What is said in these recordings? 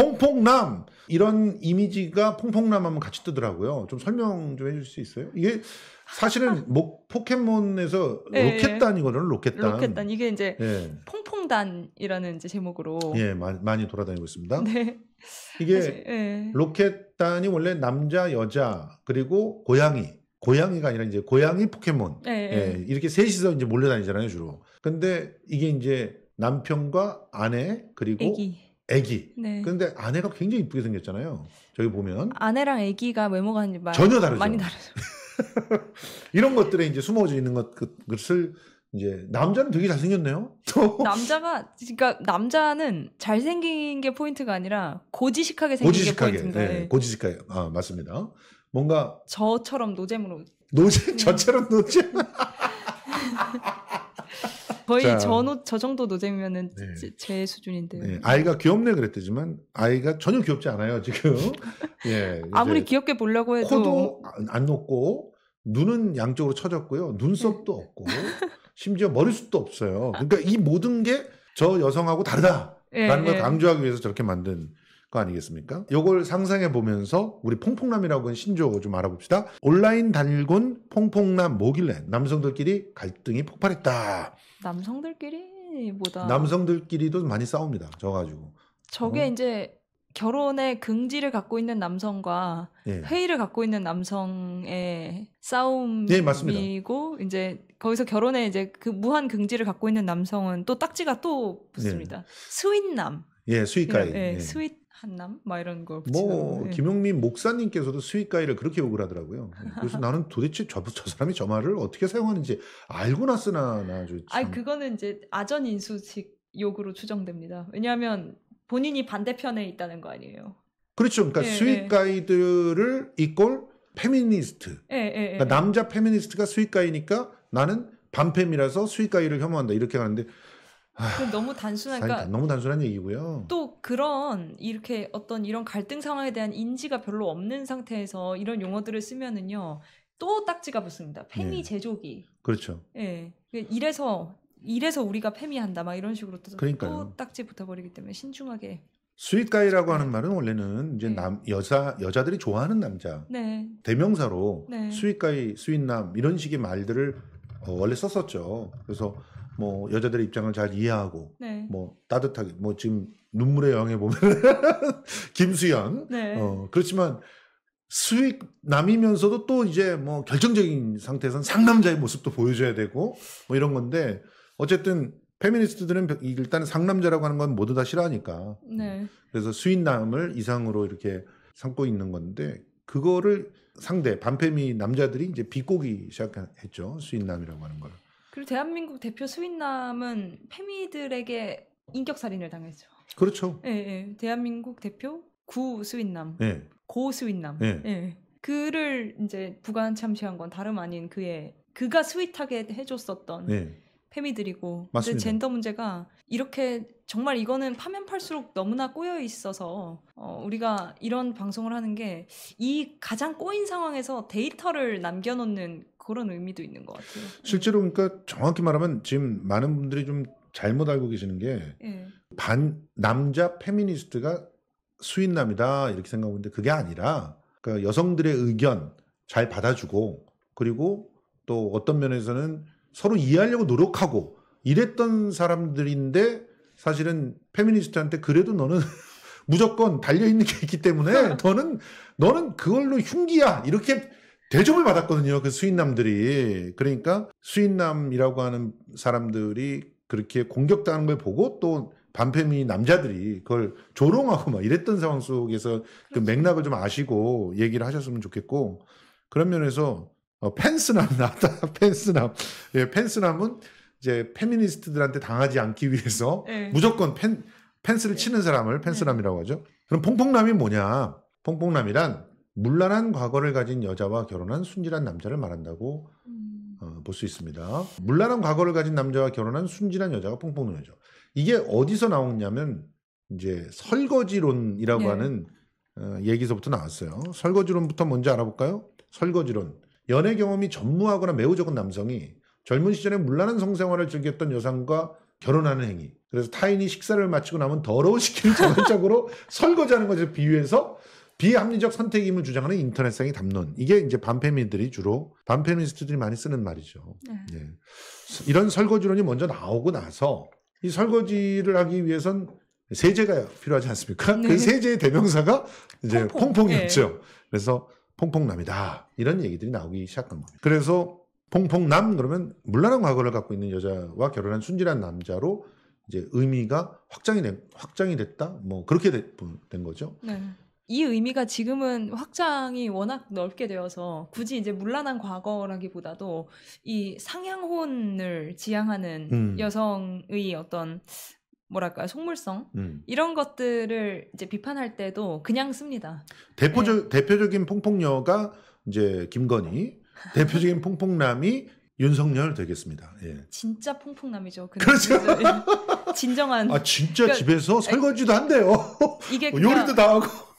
퐁퐁남 이런 이미지가 퐁퐁남 하면 같이 뜨더라고요. 좀 설명 좀 해줄 수 있어요? 이게 사실은 뭐 포켓몬에서 네, 로켓단이거든요. 로켓단. 로켓단 이게 이제 네. 퐁퐁단이라는 이제 제목으로 예 많이, 많이 돌아다니고 있습니다. 네. 이게 사실, 네. 로켓단이 원래 남자 여자 그리고 고양이 고양이가 아니라 이제 고양이 포켓몬 예, 이렇게 셋이서 이제 몰려다니잖아요 주로. 근데 이게 이제 남편과 아내 그리고 애기. 아기. 네. 근데 아내가 굉장히 이쁘게 생겼잖아요. 저기 보면 아내랑 아기가 외모가 전혀 다르죠. 많이 다르죠. 이런 것들에 이제 숨어져 있는 것 그, 그것을 이제 남자는 되게 잘생겼네요. 남자가 그러니까 남자는 잘생긴 게 포인트가 아니라 고지식하게 생긴 고지식하게, 게 포인트인데. 네, 고지식하게. 아 맞습니다. 뭔가 저처럼 노잼으로 노잼 네. 저처럼 노잼. 거의 자, 저, 저 정도 노잼이면은 네. 제, 제, 수준인데. 네. 아이가 귀엽네 그랬대지만 아이가 전혀 귀엽지 않아요 지금. 예. 아무리 귀엽게 보려고 해도 코도 안 높고 눈은 양쪽으로 처졌고요 눈썹도 없고 심지어 머리숱도 없어요. 그러니까 이 모든 게 저 여성하고 다르다라는 예, 걸 예. 강조하기 위해서 저렇게 만든 거 아니겠습니까? 요걸 상상해 보면서 우리 퐁퐁남이라고 는 신조어 좀 알아봅시다. 온라인 단일군 퐁퐁남 뭐길래 남성들끼리 갈등이 폭발했다. 남성들끼리보다 남성들끼리도 많이 싸웁니다. 저 가지고. 저게 어. 이제 결혼의 긍지를 갖고 있는 남성과 예. 회의를 갖고 있는 남성의 예, 싸움이고 예, 이제 거기서 결혼에 이제 그 무한 긍지를 갖고 있는 남성은 또 딱지가 또 붙습니다. 예. 스윗남. 예, 스윗가이. 그러니까, 예, 예, 스윗 한남 막 이런 거뭐 예. 김용민 목사님께서도 스윗 가이를 그렇게 욕을 하더라고요. 예, 그래서 나는 도대체 저, 저 사람이 저 말을 어떻게 사용하는지 알고나 쓰나 나 좀. 아니 그거는 이제 아전 인수식 욕으로 추정됩니다. 왜냐하면 본인이 반대편에 있다는 거 아니에요. 그렇죠. 그러니까 예, 수익 예. 가이드를 이꼴 페미니스트. 예, 예, 그러니까 남자 페미니스트가 스윗 가이니까 나는 반팸이라서 스윗 가이를 혐오한다 이렇게 하는데 너무 단순하 그러니까 너무 단순한 얘기고요. 또 그런 이렇게 어떤 이런 갈등 상황에 대한 인지가 별로 없는 상태에서 이런 용어들을 쓰면은요 또 딱지가 붙습니다. 페미 네. 제조기. 그렇죠. 예. 이래서 이래서 우리가 페미한다 막 이런 식으로 또, 또 딱지 붙어버리기 때문에 신중하게. 스윗가이라고 하는 네. 말은 원래는 이제 네. 남 여자 여자들이 좋아하는 남자 네. 대명사로 네. 스윗가이, 스윗남 이런 식의 말들을 어, 원래 썼었죠. 그래서 뭐 여자들의 입장을 잘 이해하고 네. 뭐 따뜻하게 뭐 지금 눈물의 여왕에 보면 김수현 네. 어 그렇지만 수익 남이면서도 또 이제 뭐 결정적인 상태에선 상남자의 모습도 보여줘야 되고 뭐 이런 건데 어쨌든 페미니스트들은 일단 상남자라고 하는 건 모두 다 싫어하니까 네. 그래서 수인남을 이상으로 이렇게 삼고 있는 건데 그거를 상대 반페미 남자들이 이제 비꼬기 시작했죠 수인남이라고 하는 걸. 그리고 대한민국 대표 스윗남은 페미들에게 인격 살인을 당했죠. 그렇죠. 예, 예. 대한민국 대표 구 스윗남, 예. 고 스윗남. 예. 예. 그를 이제 부관 참시한 건 다름 아닌 그의 그가 스윗하게 해줬었던 예. 페미들이고 맞습니다. 젠더 문제가 이렇게 정말 이거는 파면 팔수록 너무나 꼬여 있어서 어, 우리가 이런 방송을 하는 게 이 가장 꼬인 상황에서 데이터를 남겨놓는 그런 의미도 있는 것 같아요. 네. 실제로 그러니까 정확히 말하면 지금 많은 분들이 좀 잘못 알고 계시는 게 네. 반, 남자 페미니스트가 수인남이다 이렇게 생각하는데 그게 아니라 그러니까 여성들의 의견 잘 받아주고 그리고 또 어떤 면에서는 서로 이해하려고 노력하고 이랬던 사람들인데 사실은 페미니스트한테 그래도 너는 무조건 달려 있는 게 있기 때문에 너는 너는 그걸로 흉기야 이렇게 대접을 받았거든요. 그 수인남들이. 그러니까 수인남이라고 하는 사람들이 그렇게 공격당한걸 보고 또 반패미 남자들이 그걸 조롱하고 막 이랬던 상황 속에서 그 그렇죠. 맥락을 좀 아시고 얘기를 하셨으면 좋겠고 그런 면에서 어, 펜스남 나왔다. 펜스남. 예, 펜스남은 이제 페미니스트들한테 당하지 않기 위해서 네. 무조건 펜, 펜스를 네. 치는 사람을 네. 펜스남이라고 하죠. 그럼 퐁퐁남이 뭐냐? 퐁퐁남이란 물란한 과거를 가진 여자와 결혼한 순진한 남자를 말한다고 음. 어, 볼수 있습니다. 물란한 과거를 가진 남자와 결혼한 순진한 여자가 퐁퐁 노여죠. 이게 어디서 나오냐면 이제 설거지론이라고 네. 하는 어, 얘기서부터 나왔어요. 설거지론부터 먼저 알아볼까요? 설거지론. 연애 경험이 전무하거나 매우 적은 남성이 젊은 시절에 물란한 성생활을 즐겼던 여성과 결혼하는 행위. 그래서 타인이 식사를 마치고 나면 더러운 식기를 자발적으로 설거지하는 것에 비유해서 비합리적 선택임을 주장하는 인터넷상의 담론. 이게 이제 반페미들이 주로 반페미스트들이 많이 쓰는 말이죠. 네. 네. 이런 설거지론이 먼저 나오고 나서 이 설거지를 하기 위해선 세제가 필요하지 않습니까? 네. 그 세제의 대명사가 이제 퐁퐁. 이었죠 네. 그래서 퐁퐁남이다. 이런 얘기들이 나오기 시작한 겁니다. 그래서 퐁퐁남 그러면 물란한 과거를 갖고 있는 여자와 결혼한 순진한 남자로 이제 의미가 확장이 된, 확장이 됐다. 뭐 그렇게 된 거죠. 네. 이 의미가 지금은 확장이 워낙 넓게 되어서 굳이 이제 물란한 과거라기보다도 이 상향혼을 지향하는 음. 여성의 어떤 뭐랄까 속물성 음. 이런 것들을 이제 비판할 때도 그냥 씁니다. 대표적 네. 대표적인 퐁퐁녀가 이제 김건희, 대표적인 퐁퐁남이 윤석열 되겠습니다. 예. 진짜 퐁퐁남이죠. 그렇죠. 진정한. 아 진짜 그러니까, 집에서 설거지도 한대요. 이게 뭐 요리도 다 하고.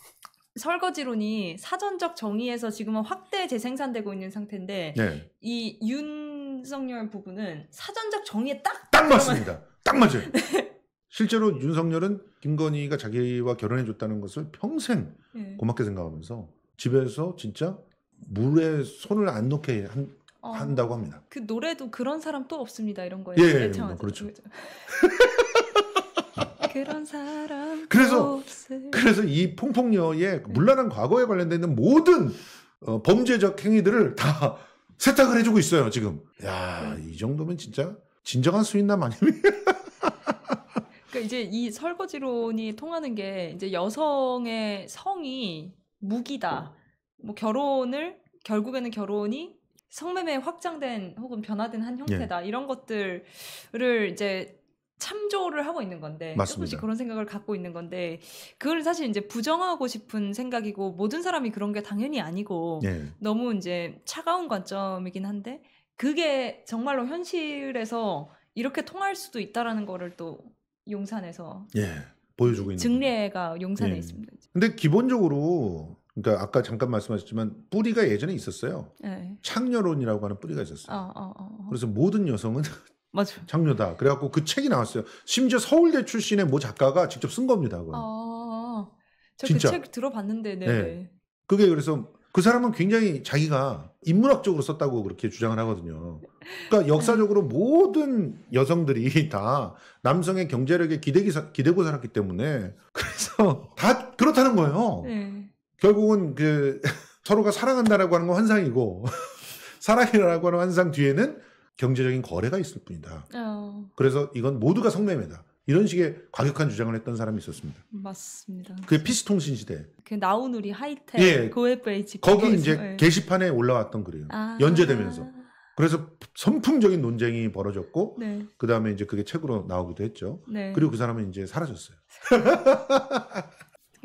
설거지론이 사전적 정의에서 지금은 확대 재생산되고 있는 상태인데 네. 이 윤석열 부분은 사전적 정의에 딱 딱 맞습니다. 딱 맞아요. 네. 실제로 윤석열은 김건희가 자기와 결혼해 줬다는 것을 평생 네. 고맙게 생각하면서 집에서 진짜 물에 손을 안 놓게 한, 어, 한다고 합니다. 그 노래도 그런 사람 또 없습니다 이런 거에 예, 예, 예 그렇죠. 그렇죠. 그런 사람 그래서 없을. 그래서 이 퐁퐁녀의 물란한 과거에 관련된 모든 어, 범죄적 행위들을 다 세탁을 해주고 있어요 지금. 야 이 정도면 진짜 진정한 수인남 아니면 그러니까 이제 이 설거지론이 통하는 게 이제 여성의 성이 무기다. 뭐 결혼을 결국에는 결혼이 성매매 확장된 혹은 변화된 한 형태다 예. 이런 것들을 이제 참조를 하고 있는 건데 맞습니다. 조금씩 그런 생각을 갖고 있는 건데 그걸 사실 이제 부정하고 싶은 생각이고 모든 사람이 그런 게 당연히 아니고 네. 너무 이제 차가운 관점이긴 한데 그게 정말로 현실에서 이렇게 통할 수도 있다라는 거를 또 용산에서 예, 보여주고 있는 증례가 용산에 예. 있습니다. 근데 기본적으로 그러니까 아까 잠깐 말씀하셨지만 뿌리가 예전에 있었어요. 예. 창녀론이라고 하는 뿌리가 있었어요. 아, 아, 아, 그래서 모든 여성은 맞아요. 장려다. 그래갖고 그 책이 나왔어요. 심지어 서울대 출신의 모 작가가 직접 쓴 겁니다. 그건. 아, 저그 책 들어봤는데, 네, 네. 네. 그게 그래서 그 사람은 굉장히 자기가 인문학적으로 썼다고 그렇게 주장을 하거든요. 그러니까 네. 역사적으로 모든 여성들이 다 남성의 경제력에 기대기 사, 기대고 살았기 때문에 그래서 다 그렇다는 거예요. 네. 결국은 그 서로가 사랑한다라고 하는 건 환상이고 사랑이라고 하는 환상 뒤에는 경제적인 거래가 있을 뿐이다. 어. 그래서 이건 모두가 성매매다. 이런 식의 과격한 주장을 했던 사람이 있었습니다. 맞습니다. 그게 피스통신 시대. 그 나우누리 하이텔 예. 고에베이 거기 이제 예. 게시판에 올라왔던 글이에요. 아. 연재되면서. 그래서 선풍적인 논쟁이 벌어졌고 네. 그다음에 이제 그게 책으로 나오기도 했죠. 네. 그리고 그 사람은 이제 사라졌어요.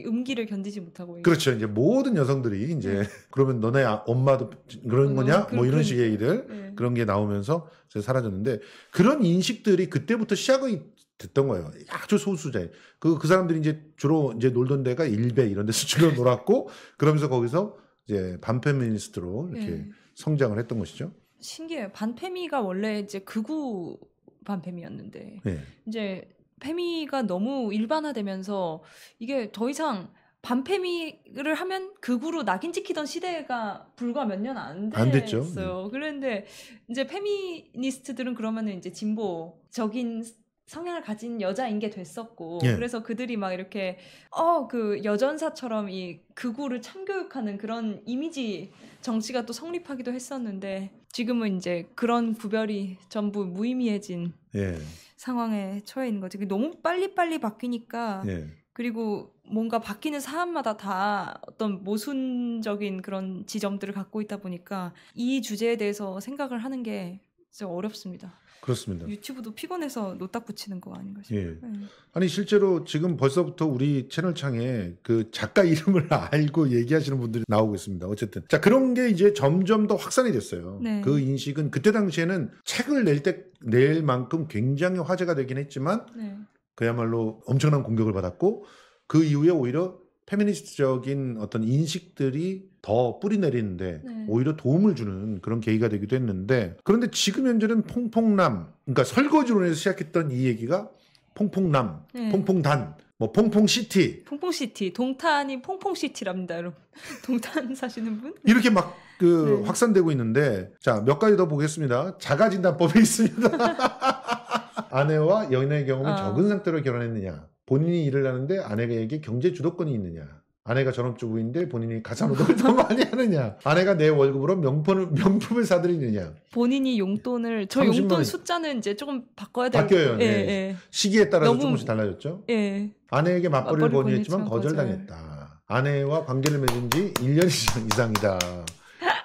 음기를 견디지 못하고 그렇죠. 이제 모든 여성들이 이제 네. 그러면 너네 아, 엄마도 그런 거냐? 뭐 이런 식의 일을 네. 그런 게 나오면서 사라졌는데 그런 인식들이 그때부터 시작이 됐던 거예요. 아주 소수자. 그, 그 사람들이 이제 주로 이제 놀던 데가 일베 이런 데서 주로 놀았고 그러면서 거기서 이제 반페미니스트로 이렇게 네. 성장을 했던 것이죠. 신기해요. 반페미가 원래 이제 극우 반페미였는데 네. 이제 페미가 너무 일반화되면서 이게 더 이상 반페미를 하면 극으로 그 낙인 찍히던 시대가 불과 몇 년 안 됐어요. 안 네. 그런데 이제 페미니스트들은 그러면은 이제 진보적인 성향을 가진 여자인 게 됐었고 예. 그래서 그들이 막 이렇게 어 그 여전사처럼 이 극우를 참교육하는 그런 이미지 정치가 또 성립하기도 했었는데 지금은 이제 그런 구별이 전부 무의미해진 예. 상황에 처해 있는 거지 너무 빨리빨리 바뀌니까 예. 그리고 뭔가 바뀌는 사람마다 다 어떤 모순적인 그런 지점들을 갖고 있다 보니까 이 주제에 대해서 생각을 하는 게 진짜 어렵습니다. 그렇습니다. 유튜브도 피곤해서 노딱 붙이는 거 아닌가 싶어요. 예. 네. 아니 실제로 지금 벌써부터 우리 채널 창에 그 작가 이름을 알고 얘기하시는 분들이 나오고 있습니다. 어쨌든 자 그런 게 이제 점점 더 확산이 됐어요. 네. 그 인식은 그때 당시에는 책을 낼 때 낼 만큼 굉장히 화제가 되긴 했지만 네. 그야말로 엄청난 공격을 받았고 그 이후에 오히려 페미니스트적인 어떤 인식들이 더 뿌리 내리는데 네. 오히려 도움을 주는 그런 계기가 되기도 했는데 그런데 지금 현재는 퐁퐁남 그러니까 설거지론에서 시작했던 이 얘기가 퐁퐁남, 네. 퐁퐁단, 뭐 퐁퐁시티, 퐁퐁시티 동탄이 퐁퐁시티랍니다, 여러분. 동탄 사시는 분? 이렇게 막그 네. 확산되고 있는데 자 몇 가지 더 보겠습니다. 자가진단법에 있습니다. 아내와 연애 경험이 아. 적은 상태로 결혼했느냐. 본인이 일을 하는데 아내에게 경제 주도권이 있느냐. 아내가 전업주부인데 본인이 가사노동을 음. 더 많이 하느냐. 아내가 내 월급으로 명품을, 명품을 사들이느냐. 본인이 용돈을, 저 용돈 숫자는 이제 조금 바꿔야 될것 바뀌어요. 예, 네. 네. 네. 시기에 따라서 너무... 조금씩 달라졌죠. 예. 아내에게 맞벌이를 권유했지만 거절당했다. 아내와 관계를 맺은 지 1년 이상이다.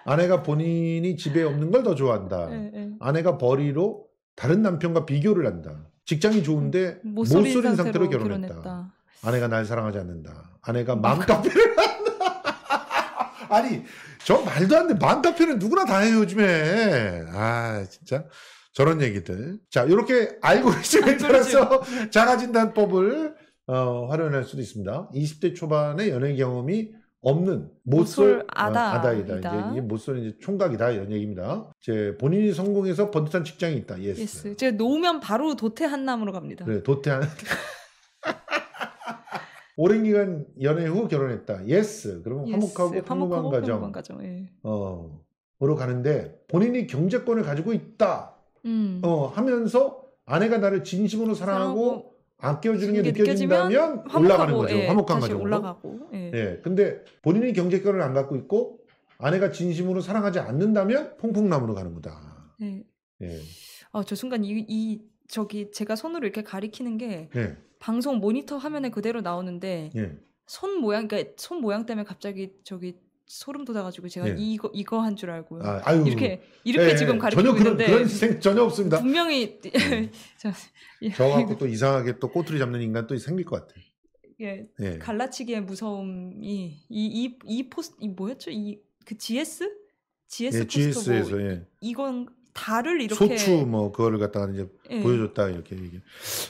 아내가 본인이 집에 없는 걸 더 좋아한다. 예, 아내가 벌이로 다른 남편과 비교를 한다. 직장이 좋은데 못 음, 소린 상태로, 상태로 결혼했다. 결혼했다. 아내가 날 사랑하지 않는다. 아내가 마음 카페를 한다. 아니 저 말도 안 돼. 마음 카페는 누구나 다 해요 요즘에. 아 진짜 저런 얘기들. 자 이렇게 알고리즘에 아, 따라서 잘가진단법을 어, 활용할 수도 있습니다. 20대 초반의 연애 경험이 없는 모쏠 아다. 아, 다이다 이제 이게 모쏠 이제 총각이다 이런 얘기입니다. 제 본인이 성공해서 번듯한 직장이 있다. 예스. 예스. 제 놓으면 바로 도태한 남으로 갑니다. 그래 도태한. 오랜 기간 연애 후 결혼했다. 예스. 그러면 화목하고 평범한 가정. 가정. 예. 어. 으로 가는데 본인이 경제권을 가지고 있다. 음. 어 하면서 아내가 나를 진심으로 사랑하고, 사랑하고 아껴워주는 게, 느껴진다면 화목 올라가는 거죠. 예, 화목한 다시 가정으로. 올라가고. 예. 예. 근데 본인이 경제권을 안 갖고 있고 아내가 진심으로 사랑하지 않는다면 퐁퐁나무로 가는 거다. 네. 예. 아, 저 순간 이, 이 저기 제가 손으로 이렇게 가리키는 게 예. 방송 모니터 화면에 그대로 나오는데 예. 손 모양 그러니까 손 모양 때문에 갑자기 저기 소름 돋아가지고 제가 예. 이거 이거 한 줄 알고 아, 아유. 이렇게 이렇게 예, 지금 예. 가르치고 전혀 그런, 있는데 그런 생 전혀 없습니다. 분명히 음. 저, 예. 저하고 또 이상하게 또 꼬투리 잡는 인간 또 생길 것 같아. 예, 예. 갈라치기의 무서움이 이 이이 이, 포스 이 뭐였죠 이 그 GS GS 예, GS에서 뭐 예. 이건 달을 이렇게 소추 뭐 그거를 갖다가 이제 예. 보여줬다 이렇게 얘기.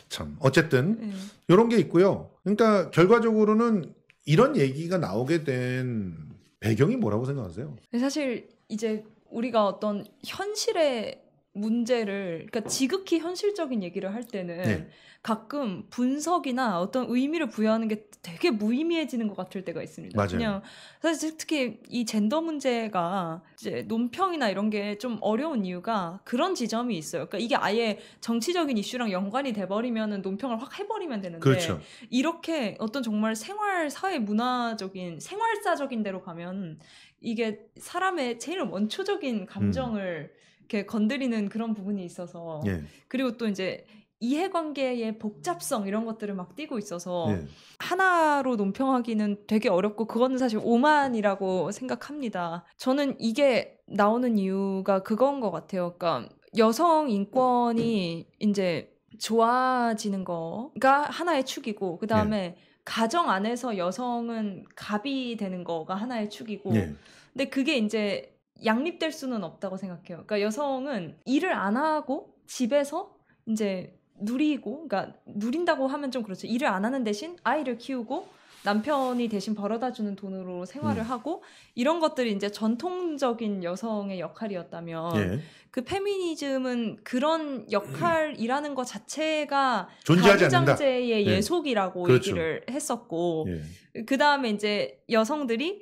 참 어쨌든 이런 예. 게 있고요. 그러니까 결과적으로는 이런 얘기가 나오게 된 배경이 뭐라고 생각하세요? 사실 이제 우리가 어떤 현실에 문제를 그러니까 지극히 현실적인 얘기를 할 때는 네. 가끔 분석이나 어떤 의미를 부여하는 게 되게 무의미해지는 것 같을 때가 있습니다. 맞아요. 그냥 사실 특히 이 젠더 문제가 이제 논평이나 이런 게 좀 어려운 이유가 그런 지점이 있어요. 그러니까 이게 아예 정치적인 이슈랑 연관이 돼버리면 논평을 확 해버리면 되는데 그렇죠. 이렇게 어떤 정말 생활 사회 문화적인 생활사적인 데로 가면 이게 사람의 제일 원초적인 음. 감정을 음. 이렇게 건드리는 그런 부분이 있어서 예. 그리고 또 이제 이해관계의 복잡성 이런 것들을 막 띄고 있어서 예. 하나로 논평하기는 되게 어렵고 그거는 사실 오만이라고 생각합니다. 저는 이게 나오는 이유가 그건 것 같아요. 그러니까 여성 인권이 이제 좋아지는 거가 하나의 축이고 그 다음에 예. 가정 안에서 여성은 갑이 되는 거가 하나의 축이고 예. 근데 그게 이제 양립될 수는 없다고 생각해요. 그러니까 여성은 일을 안 하고 집에서 이제 누리고, 그러니까 누린다고 하면 좀 그렇죠. 일을 안 하는 대신 아이를 키우고 남편이 대신 벌어다주는 돈으로 생활을 음. 하고 이런 것들이 이제 전통적인 여성의 역할이었다면 예. 그 페미니즘은 그런 역할이라는 것 자체가 존재하지 장제의 예. 예속이라고 예. 그렇죠. 얘기를 했었고 예. 그 다음에 이제 여성들이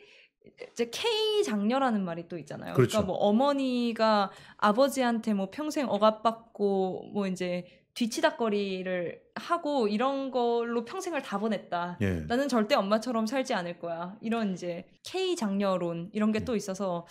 이제 K 장녀라는 말이 또 있잖아요. 그러니까 그렇죠. 그러니까 뭐 어머니가 아버지한테 뭐 평생 억압받고 뭐 이제 뒤치다거리를 하고 이런 걸로 평생을 다 보냈다. 예. 나는 절대 엄마처럼 살지 않을 거야. 이런 이제 K 장녀론 이런 게또 예. 있어서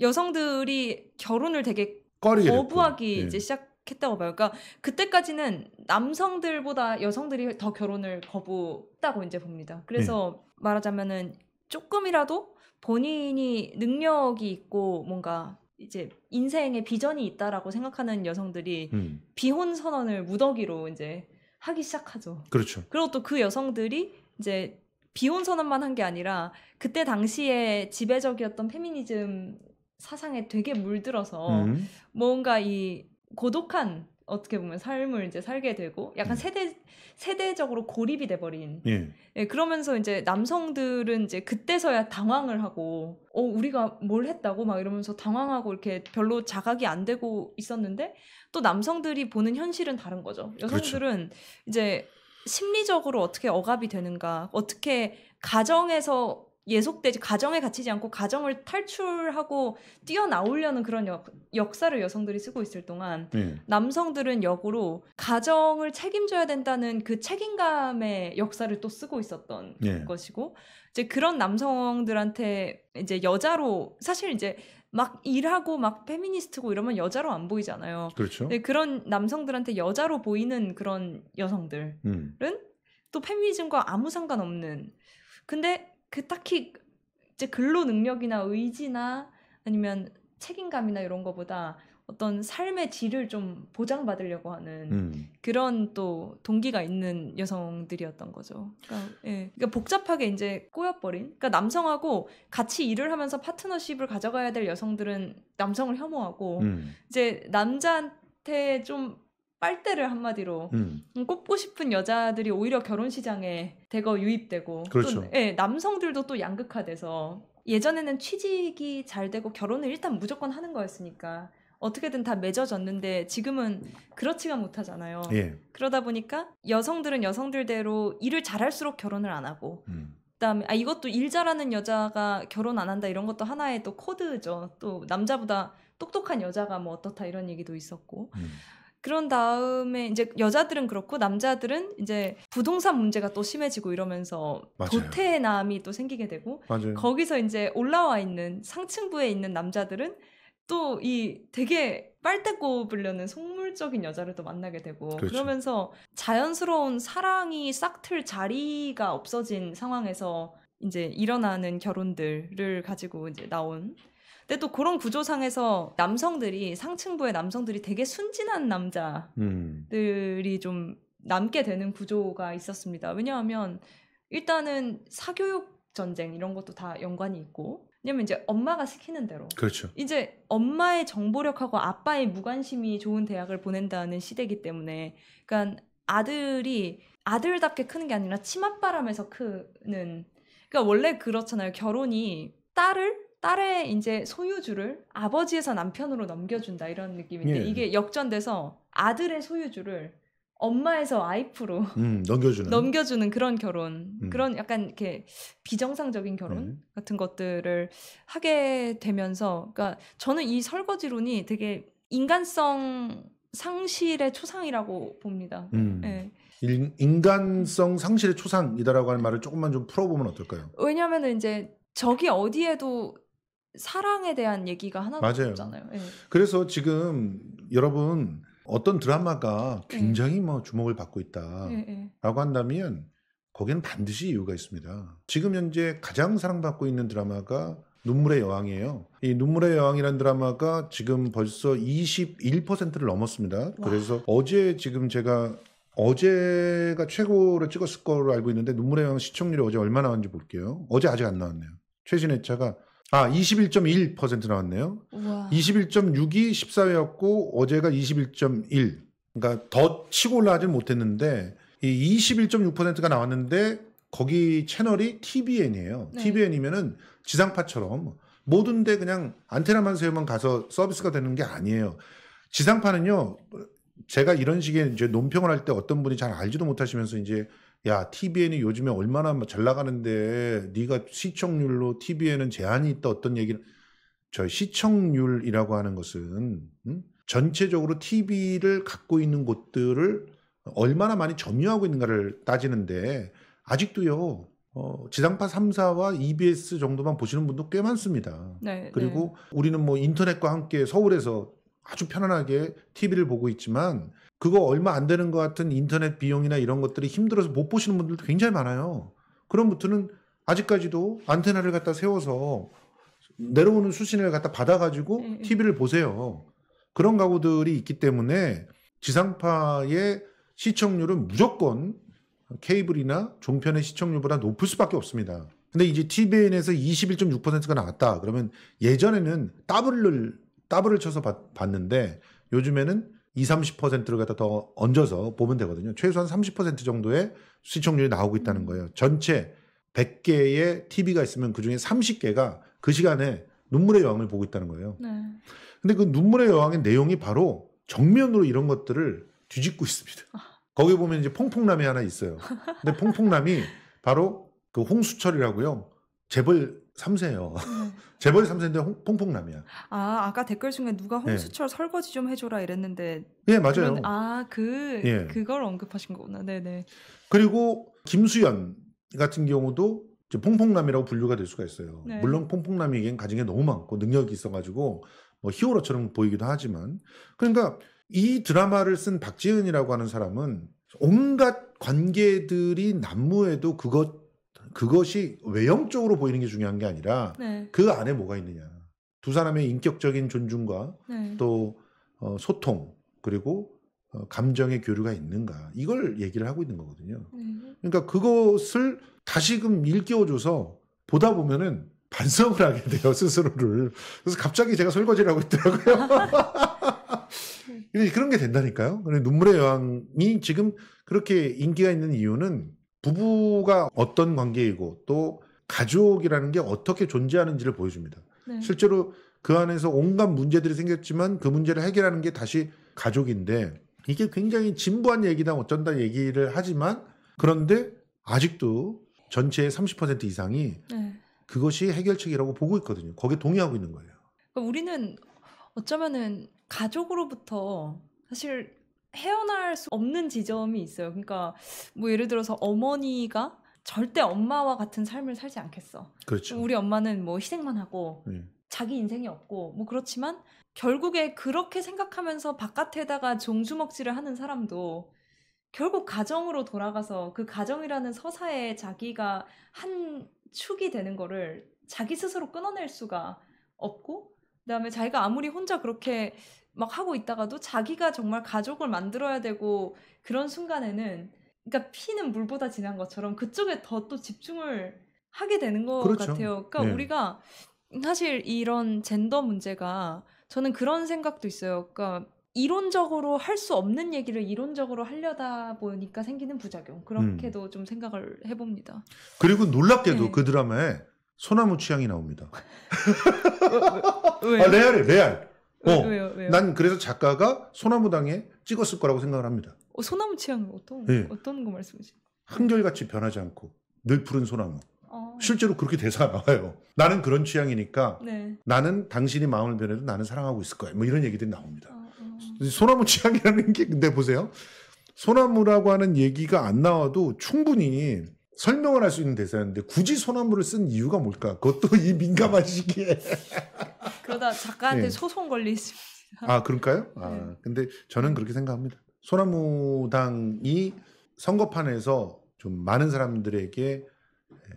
여성들이 결혼을 되게 거부하기 예. 이제 시작했다고 봐요. 그러니까 그때까지는 남성들보다 여성들이 더 결혼을 거부했다고 이제 봅니다. 그래서 예. 말하자면은 조금이라도 본인이 능력이 있고 뭔가 이제 인생의 비전이 있다라고 생각하는 여성들이 음. 비혼 선언을 무더기로 이제 하기 시작하죠. 그렇죠. 그리고 또 그 여성들이 이제 비혼 선언만 한 게 아니라 그때 당시에 지배적이었던 페미니즘 사상에 되게 물들어서 음. 뭔가 이 고독한 어떻게 보면 삶을 이제 살게 되고 약간 음. 세대 세대적으로 고립이 돼버린 예. 예, 그러면서 이제 남성들은 이제 그때서야 당황을 하고 어 우리가 뭘 했다고 막 이러면서 당황하고 이렇게 별로 자각이 안 되고 있었는데 또 남성들이 보는 현실은 다른 거죠 그렇죠. 여성들은 그렇죠. 이제 심리적으로 어떻게 억압이 되는가 어떻게 가정에서 예속되지 가정에 갇히지 않고 가정을 탈출하고 뛰어나오려는 그런 역, 사를 여성들이 쓰고 있을 동안 네. 남성들은 역으로 가정을 책임져야 된다는 그 책임감의 역사를 또 쓰고 있었던 네. 것이고 이제 그런 남성들한테 이제 여자로 사실 이제 막 일하고 막 페미니스트고 이러면 여자로 안 보이잖아요. 그렇죠. 네, 그런 남성들한테 여자로 보이는 그런 여성들은 음. 또 페미니즘과 아무 상관없는 근데 그 딱히 이제 근로 능력이나 의지나 아니면 책임감이나 이런 거보다 어떤 삶의 질을 좀 보장받으려고 하는 음. 그런 또 동기가 있는 여성들이었던 거죠. 그러니까, 예. 그러니까 복잡하게 이제 꼬여버린. 그러니까 남성하고 같이 일을 하면서 파트너십을 가져가야 될 여성들은 남성을 혐오하고 음. 이제 남자한테 좀 빨대를 한마디로 음. 음. 꼽고 싶은 여자들이 오히려 결혼 시장에 대거 유입되고 그렇죠. 또 네, 예, 남성들도 또 양극화돼서 예전에는 취직이 잘 되고 결혼을 일단 무조건 하는 거였으니까 어떻게든 다 맺어졌는데 지금은 그렇지가 못하잖아요. 예. 그러다 보니까 여성들은 여성들대로 일을 잘할수록 결혼을 안 하고 음. 그다음에 아 이것도 일 잘하는 여자가 결혼 안 한다 이런 것도 하나의 또 코드죠. 또 남자보다 똑똑한 여자가 뭐 어떻다 이런 얘기도 있었고. 음. 그런 다음에 이제 여자들은 그렇고 남자들은 이제 부동산 문제가 또 심해지고 이러면서 맞아요. 도태남이 또 생기게 되고 맞아요. 거기서 이제 올라와 있는 상층부에 있는 남자들은 또 이 되게 빨대 꼽으려는 속물적인 여자를 또 만나게 되고 그렇죠. 그러면서 자연스러운 사랑이 싹틀 자리가 없어진 상황에서 이제 일어나는 결혼들을 가지고 이제 나온 근데 또 그런 구조상에서 남성들이 상층부의 남성들이 되게 순진한 남자들이 음. 좀 남게 되는 구조가 있었습니다. 왜냐하면 일단은 사교육 전쟁 이런 것도 다 연관이 있고 왜냐면 이제 엄마가 시키는 대로 그렇죠. 이제 엄마의 정보력하고 아빠의 무관심이 좋은 대학을 보낸다는 시대이기 때문에 그러니까 아들이 아들답게 크는 게 아니라 치맛바람에서 크는 그러니까 원래 그렇잖아요. 결혼이 딸을 딸의 이제 소유주를 아버지에서 남편으로 넘겨준다 이런 느낌인데 예. 이게 역전돼서 아들의 소유주를 엄마에서 와이프로 음, 넘겨주는 넘겨주는 그런 결혼 음. 그런 약간 이렇게 비정상적인 결혼 음. 같은 것들을 하게 되면서 그러니까 저는 이 설거지론이 되게 인간성 상실의 초상이라고 봅니다. 네. 인, 간성 상실의 초상이다라고 하는 말을 조금만 좀 풀어보면 어떨까요? 왜냐하면 이제 저기 어디에도 사랑에 대한 얘기가 하나도 맞아요. 없잖아요. 네. 그래서 지금 여러분 어떤 드라마가 예. 굉장히 네. 뭐 주목을 받고 있다라고 예, 한다면 거기는 반드시 이유가 있습니다. 지금 현재 가장 사랑받고 있는 드라마가 눈물의 여왕이에요. 이 눈물의 여왕이라는 드라마가 지금 벌써 21%를 넘었습니다. 와. 그래서 어제 지금 제가 어제가 최고로 찍었을 걸로 알고 있는데 눈물의 여왕 시청률이 어제 얼마 나왔는지 볼게요. 어제 아직 안 나왔네요. 최신 회차가 아, 21.1% 나왔네요. 우와. 21.6이 14회였고 어제가 21.1. 그러니까 더 치고 올라가진 못했는데 이 21.6%가 나왔는데 거기 채널이 TBN이에요. 네. TBN이면은 지상파처럼 모든데 그냥 안테나만 세우면 가서 서비스가 되는 게 아니에요. 지상파는요. 제가 이런 식의 이제 논평을 할 때 어떤 분이 잘 알지도 못하시면서 이제 야 TVN이 요즘에 얼마나 잘 나가는데 네가 시청률로 TVN은 제한이 있다 어떤 얘기를 저 시청률이라고 하는 것은 음? 전체적으로 TV를 갖고 있는 곳들을 얼마나 많이 점유하고 있는가를 따지는데 아직도요 어, 지상파 3사와 EBS 정도만 보시는 분도 꽤 많습니다. 네, 네. 그리고 네. 우리는 뭐 인터넷과 함께 서울에서 아주 편안하게 TV를 보고 있지만 그거 얼마 안 되는 것 같은 인터넷 비용이나 이런 것들이 힘들어서 못 보시는 분들도 굉장히 많아요. 그런 분들은 아직까지도 안테나를 갖다 세워서 내려오는 수신을 갖다 받아가지고 TV를 예, 예. 보세요. 그런 가구들이 있기 때문에 지상파의 시청률은 무조건 케이블이나 종편의 시청률보다 높을 수밖에 없습니다. 근데 이제 TVN에서 21.6%가 나왔다. 그러면 예전에는 더블을 더블을 쳐서 봤, 는데 요즘에는 20, 30%를 갖다 더 얹어서 보면 되거든요. 최소한 30% 정도의 시청률이 나오고 있다는 거예요. 전체 100개의 TV가 있으면 그 중에 30개가 그 시간에 눈물의 여왕을 보고 있다는 거예요. 네. 근데 그 눈물의 여왕의 내용이 바로 정면으로 이런 것들을 뒤집고 있습니다. 아. 거기 보면 이제 퐁퐁남이 하나 있어요. 근데 퐁퐁남이 바로 그 홍수철이라고요. 재벌 3세예요. 재벌이 3세인데 퐁퐁남이야. 아, 아까 댓글 중에 누가 홍수철 예. 네. 설거지 좀 해줘라 이랬는데. 예, 맞아요. 그런, 아, 그, 예. 그걸 언급하신 거구나. 네네. 그리고 김수현 같은 경우도 이제 퐁퐁남이라고 분류가 될 수가 있어요. 네. 물론 퐁퐁남이기엔 가진 게 너무 많고 능력이 있어가지고 뭐 히어로처럼 보이기도 하지만. 그러니까 이 드라마를 쓴 박지은이라고 하는 사람은 온갖 관계들이 난무해도 그것 그것이 외형적으로 보이는 게 중요한 게 아니라 네. 그 안에 뭐가 있느냐. 두 사람의 인격적인 존중과 네. 또 어, 소통 그리고 어, 감정의 교류가 있는가 이걸 얘기를 하고 있는 거거든요. 네. 그러니까 그것을 다시금 일깨워줘서 보다 보면은 반성을 하게 돼요 스스로를. 그래서 갑자기 제가 설거지를 하고 있더라고요. 그러니까 그런 게 된다니까요. 눈물의 여왕이 지금 그렇게 인기가 있는 이유는 부부가 어떤 관계이고 또 가족이라는 게 어떻게 존재하는지를 보여줍니다. 네. 실제로 그 안에서 온갖 문제들이 생겼지만 그 문제를 해결하는 게 다시 가족인데 이게 굉장히 진부한 얘기다 어쩐다 얘기를 하지만 그런데 아직도 전체의 30% 이상이 네. 그것이 해결책이라고 보고 있거든요. 거기에 동의하고 있는 거예요. 그러니까 우리는 어쩌면은 가족으로부터 사실 헤어날 수 없는 지점이 있어요. 그러니까 뭐 예를 들어서 어머니가 절대 엄마와 같은 삶을 살지 않겠어. 그렇죠. 우리 엄마는 뭐 희생만 하고 음. 자기 인생이 없고 뭐 그렇지만 결국에 그렇게 생각하면서 바깥에다가 종주먹질을 하는 사람도 결국 가정으로 돌아가서 그 가정이라는 서사에 자기가 한 축이 되는 거를 자기 스스로 끊어낼 수가 없고 그다음에 자기가 아무리 혼자 그렇게 막 하고 있다가도 자기가 정말 가족을 만들어야 되고 그런 순간에는 그러니까 피는 물보다 진한 것처럼 그쪽에 더 또 집중을 하게 되는 것 그렇죠. 같아요. 그러니까 네. 우리가 사실 이런 젠더 문제가 저는 그런 생각도 있어요. 그러니까 이론적으로 할 수 없는 얘기를 이론적으로 하려다 보니까 생기는 부작용 그렇게도 음. 좀 생각을 해봅니다. 그리고 놀랍게도 네. 그 드라마에 소나무 취향이 나옵니다. 왜, 왜, 왜? 아 레알이 레알. 어, 왜요? 왜요? 난 그래서 작가가 소나무당에 찍었을 거라고 생각을 합니다. 어, 소나무 취향 어떤 네. 어떤 거 말씀이세요? 한결같이 변하지 않고 늘 푸른 소나무. 어. 실제로 그렇게 대사가 나와요. 나는 그런 취향이니까 네. 나는 당신이 마음을 변해도 나는 사랑하고 있을 거야. 뭐 이런 얘기들이 나옵니다. 어, 어. 소나무 취향이라는 게 근데 보세요. 소나무라고 하는 얘기가 안 나와도 충분히 설명을 할 수 있는 대사였는데 굳이 소나무를 쓴 이유가 뭘까? 그것도 이 민감한 시기에. 그러다 작가한테 네. 소송 걸리십니다. 아 그럴까요? 아 네. 근데 저는 그렇게 생각합니다. 소나무당이 선거판에서 좀 많은 사람들에게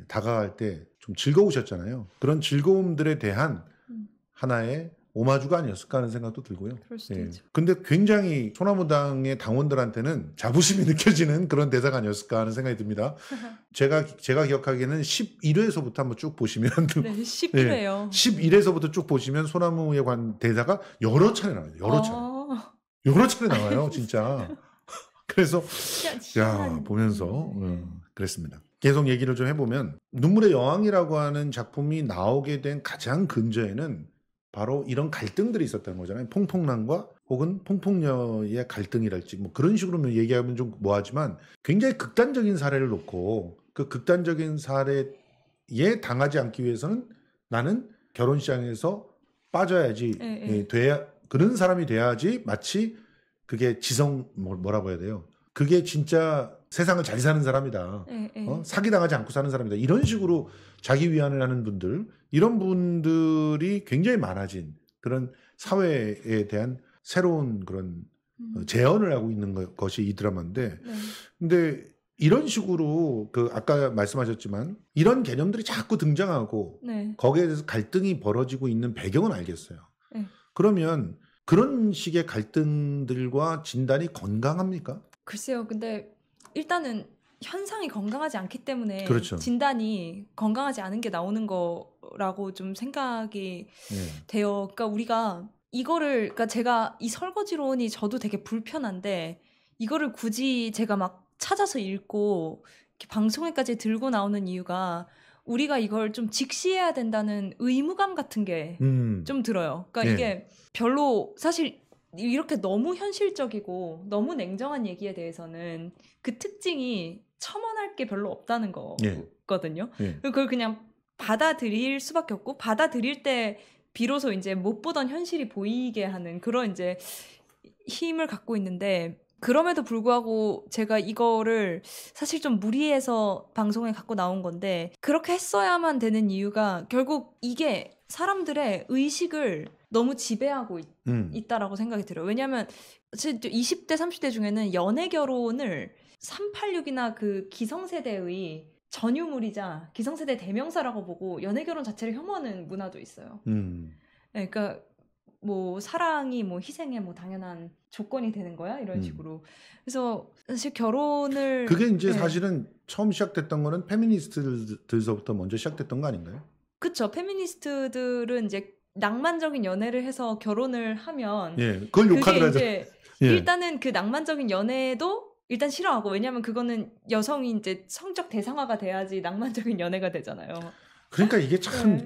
다가갈 때 좀 즐거우셨잖아요. 그런 즐거움들에 대한 음. 하나의 오마주가 아니었을까 하는 생각도 들고요. 그럴 수도 예. 근데 굉장히 소나무당의 당원들한테는 자부심이 느껴지는 그런 대사가 아니었을까 하는 생각이 듭니다. 제가 제가 기억하기에는 11회에서부터 한번 쭉 보시면 네, 11회요. 예, 11회에서부터 쭉 보시면 소나무에 관 대사가 여러 차례 나와요. 여러 차례. 어... 여러 차례 나와요, 진짜. 그래서 야, 보면서 음, 그랬습니다. 계속 얘기를 좀 해보면 눈물의 여왕이라고 하는 작품이 나오게 된 가장 근저에는 바로 이런 갈등들이 있었다는 거잖아요. 퐁퐁남과 혹은 퐁퐁녀의 갈등이랄지 뭐 그런 식으로 뭐 얘기하면 좀 뭐하지만 굉장히 극단적인 사례를 놓고 그 극단적인 사례에 당하지 않기 위해서는 나는 결혼 시장에서 빠져야지 에, 예, 에. 예. 예, 돼야 그런 사람이 돼야지 마치 그게 지성 뭐, 뭐라고 해야 돼요 그게 진짜 세상을 잘 사는 사람이다. 네, 네. 어? 사기당하지 않고 사는 사람이다. 이런 식으로 자기 위안을 하는 분들, 이런 분들이 굉장히 많아진 그런 사회에 대한 새로운 그런 어, 음. 재현을 하고 있는 것이 이 드라마인데, 네. 근데 이런 식으로 그 아까 말씀하셨지만 이런 개념들이 자꾸 등장하고 네. 거기에 대해서 갈등이 벌어지고 있는 배경은 알겠어요. 네. 그러면 그런 식의 갈등들과 진단이 건강합니까? 글쎄요. 근데 일단은 현상이 건강하지 않기 때문에 그렇죠. 진단이 건강하지 않은 게 나오는 거라고 좀 생각이 예. 돼요. 그러니까 우리가 이거를 그러니까 제가 이 설거지론이 저도 되게 불편한데 이거를 굳이 제가 막 찾아서 읽고 방송에까지 들고 나오는 이유가 우리가 이걸 좀 직시해야 된다는 의무감 같은 게좀 음. 들어요. 그러니까 예. 이게 별로 사실 이렇게 너무 현실적이고 너무 냉정한 얘기에 대해서는 그 특징이 첨언할 게 별로 없다는 예. 거거든요. 예. 예. 그걸 그냥 받아들일 수밖에 없고 받아들일 때 비로소 이제 못 보던 현실이 보이게 하는 그런 이제 힘을 갖고 있는데 그럼에도 불구하고 제가 이거를 사실 좀 무리해서 방송에 갖고 나온 건데 그렇게 했어야만 되는 이유가 결국 이게 사람들의 의식을 너무 지배하고 있, 음. 다라고 생각이 들어요. 왜냐하면 20대, 30대 중에는 연애 결혼을 386이나 그 기성세대의 전유물이자 기성세대 대명사라고 보고 연애 결혼 자체를 혐오하는 문화도 있어요. 음. 예, 그러니까 뭐 사랑이 뭐 희생의 뭐 당연한 조건이 되는 거야 이런 음. 식으로 그래서 사실 결혼을 그게 이제 네. 사실은 처음 시작됐던 거는 페미니스트들서부터 먼저 시작됐던 거 아닌가요? 그렇죠. 페미니스트들은 이제 낭만적인 연애를 해서 결혼을 하면 예, 그걸 욕하더라도 예. 일단은 그 낭만적인 연애도 일단 싫어하고 왜냐하면 그거는 여성이 이제 성적 대상화가 돼야지 낭만적인 연애가 되잖아요. 그러니까 이게 참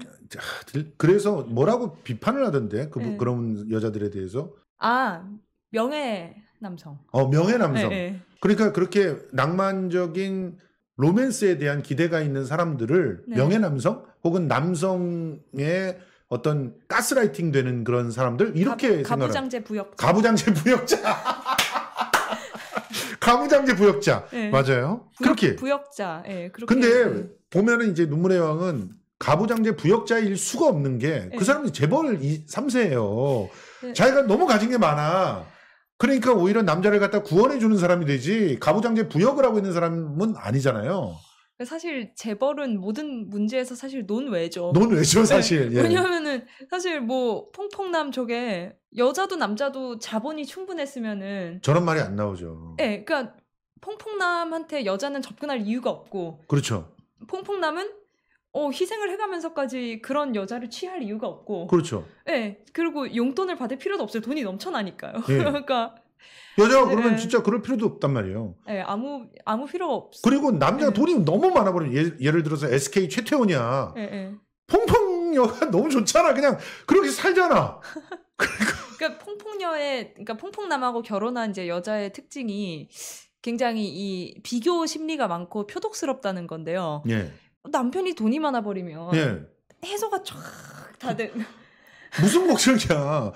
네. 그래서 뭐라고 비판을 하던데 그 네. 그런 여자들에 대해서 아 명예 남성. 어 명예 남성. 네, 네. 그러니까 그렇게 낭만적인 로맨스에 대한 기대가 있는 사람들을 네. 명예 남성 혹은 남성의 어떤 가스라이팅 되는 그런 사람들 이렇게 가, 부장제 부역자. 가부장제 부역자. 가부장제 부역자. 네. 맞아요. 부역, 그렇게. 부역자. 예. 네, 그렇게. 근데 보면은 이제 눈물의 왕은 가부장제 부역자일 수가 없는 게그 예. 사람이 재벌 3세예요. 예. 자기가 너무 가진 게 많아. 그러니까 오히려 남자를 갖다 구원해 주는 사람이 되지 가부장제 부역을 하고 있는 사람은 아니잖아요. 사실 재벌은 모든 문제에서 사실 논외죠. 논외죠 네. 사실. 네. 예. 왜냐하면은 사실 뭐 퐁퐁남 저게 여자도 남자도 자본이 충분했으면은 저런 말이 안 나오죠. 네, 그러니까 퐁퐁남한테 여자는 접근할 이유가 없고. 그렇죠. 퐁퐁남은 어, 희생을 해가면서까지 그런 여자를 취할 이유가 없고. 그렇죠. 네, 그리고 용돈을 받을 필요도 없어요. 돈이 넘쳐나니까요. 예. 그러니까 여자가 네. 그러면 진짜 그럴 필요도 없단 말이에요. 예, 네, 아무 아무 필요 없어. 그리고 남자가 네. 돈이 너무 많아 버리면 예, 예를 들어서 SK 최태원이야. 예, 퐁퐁녀가 너무 좋잖아. 그냥 그렇게 살잖아. 그러니까, 그러니까 퐁퐁녀의 그러니까 퐁퐁남하고 결혼한 이제 여자의 특징이 굉장히 이 비교 심리가 많고 표독스럽다는 건데요. 예. 남편이 돈이 많아 버리면 예. 해소가 쫙 다들 무슨 걱정이야.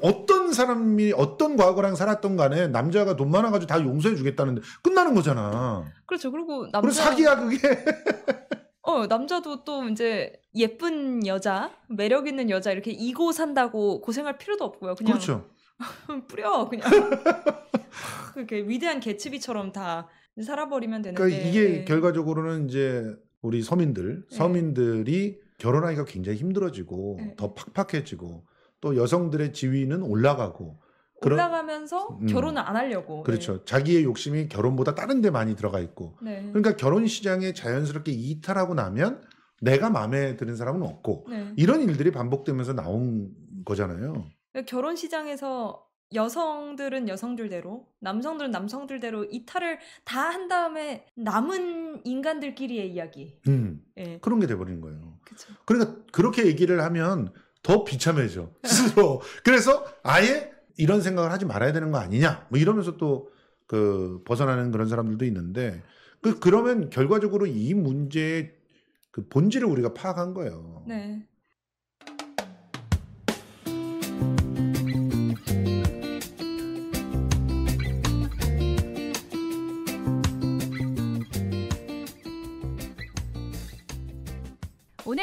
어, 떤 사람이 어떤 과거랑 살았던 간에 남자가 돈 많아가지고 다 용서해 주겠다는데 끝나는 거잖아. 그렇죠. 그리고 남자. 그리 사기야 그게. 어 남자도 또 이제 예쁜 여자, 매력 있는 여자 이렇게 이고 산다고 고생할 필요도 없고요. 그냥 그렇죠. 뿌려 그냥 그렇게 위대한 개츠비처럼 다 살아버리면 그러니까 되는데. 그러니까 이게 결과적으로는 이제 우리 서민들, 네. 서민들이 네. 결혼하기가 굉장히 힘들어지고 네. 더 팍팍해지고 또 여성들의 지위는 올라가고 그런, 올라가면서 음, 결혼을 안 하려고 네. 그렇죠 네. 자기의 욕심이 결혼보다 다른 데 많이 들어가 있고 네. 그러니까 결혼 시장에 자연스럽게 이탈하고 나면 내가 마음에 드는 사람은 없고 네. 이런 일들이 반복되면서 나온 거잖아요 그러니까 결혼 시장에서 여성들은 여성들대로, 남성들은 남성들대로 이탈을 다 한 다음에 남은 인간들끼리의 이야기. 음, 예. 그런 게 돼버린 거예요. 그쵸. 그러니까 그렇게 얘기를 하면 더 비참해져 네. 스스로. 그래서 아예 이런 생각을 하지 말아야 되는 거 아니냐? 뭐 이러면서 또 그 벗어나는 그런 사람들도 있는데 그 그러면 결과적으로 이 문제의 그 본질을 우리가 파악한 거예요. 네.